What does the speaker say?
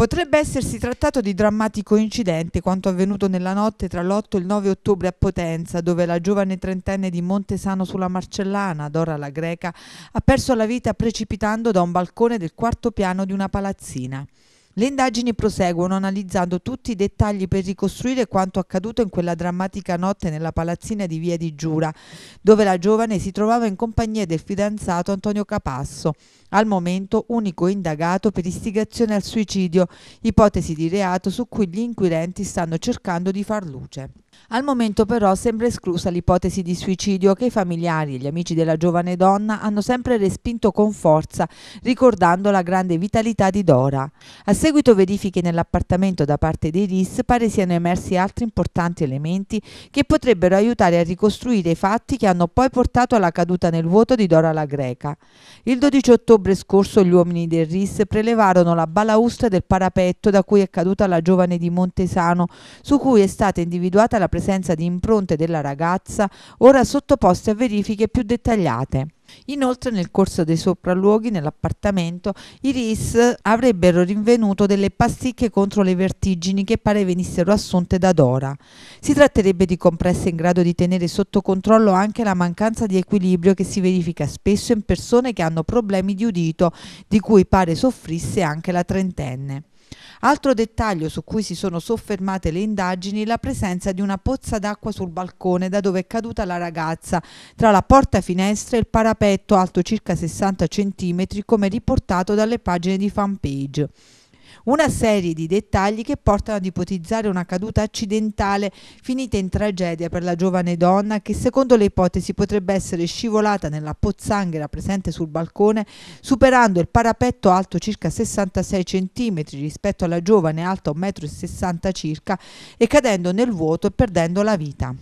Potrebbe essersi trattato di drammatico incidente quanto avvenuto nella notte tra l'8 e il 9 ottobre a Potenza, dove la giovane trentenne di Montesano sulla Marcellana, Dora la Greca, ha perso la vita precipitando da un balcone del quarto piano di una palazzina. Le indagini proseguono analizzando tutti i dettagli per ricostruire quanto accaduto in quella drammatica notte nella palazzina di Via di Giura, dove la giovane si trovava in compagnia del fidanzato Antonio Capasso, al momento unico indagato per istigazione al suicidio, ipotesi di reato su cui gli inquirenti stanno cercando di far luce. Al momento però sembra esclusa l'ipotesi di suicidio che i familiari e gli amici della giovane donna hanno sempre respinto con forza, ricordando la grande vitalità di Dora. A seguito verifiche nell'appartamento da parte dei RIS pare siano emersi altri importanti elementi che potrebbero aiutare a ricostruire i fatti che hanno poi portato alla caduta nel vuoto di Dora la Greca. Il 12 ottobre scorso gli uomini del RIS prelevarono la balaustra del parapetto da cui è caduta la giovane di Montesano, su cui è stata individuata la presenza di impronte della ragazza ora sottoposte a verifiche più dettagliate. Inoltre nel corso dei sopralluoghi nell'appartamento i RIS avrebbero rinvenuto delle pasticche contro le vertigini che pare venissero assunte da Dora. Si tratterebbe di compresse in grado di tenere sotto controllo anche la mancanza di equilibrio che si verifica spesso in persone che hanno problemi di udito, di cui pare soffrisse anche la trentenne. Altro dettaglio su cui si sono soffermate le indagini è la presenza di una pozza d'acqua sul balcone da dove è caduta la ragazza, tra la porta finestra e il parapetto alto circa 60 cm come riportato dalle pagine di fanpage. Una serie di dettagli che portano ad ipotizzare una caduta accidentale finita in tragedia per la giovane donna che secondo le ipotesi potrebbe essere scivolata nella pozzanghera presente sul balcone superando il parapetto alto circa 66 cm rispetto alla giovane alta 1,60 m circa e cadendo nel vuoto e perdendo la vita.